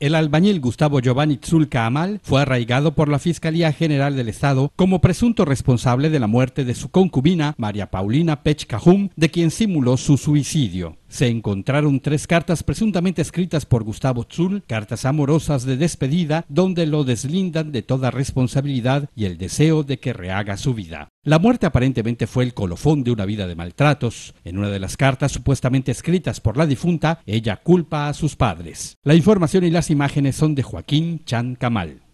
El albañil Gustavo Giovanni Tzulka Amal fue arraigado por la Fiscalía General del Estado como presunto responsable de la muerte de su concubina, María Paulina Pech Cajum, de quien simuló su suicidio se encontraron tres cartas presuntamente escritas por Gustavo Zul, cartas amorosas de despedida, donde lo deslindan de toda responsabilidad y el deseo de que rehaga su vida. La muerte aparentemente fue el colofón de una vida de maltratos. En una de las cartas supuestamente escritas por la difunta, ella culpa a sus padres. La información y las imágenes son de Joaquín Chan Camal.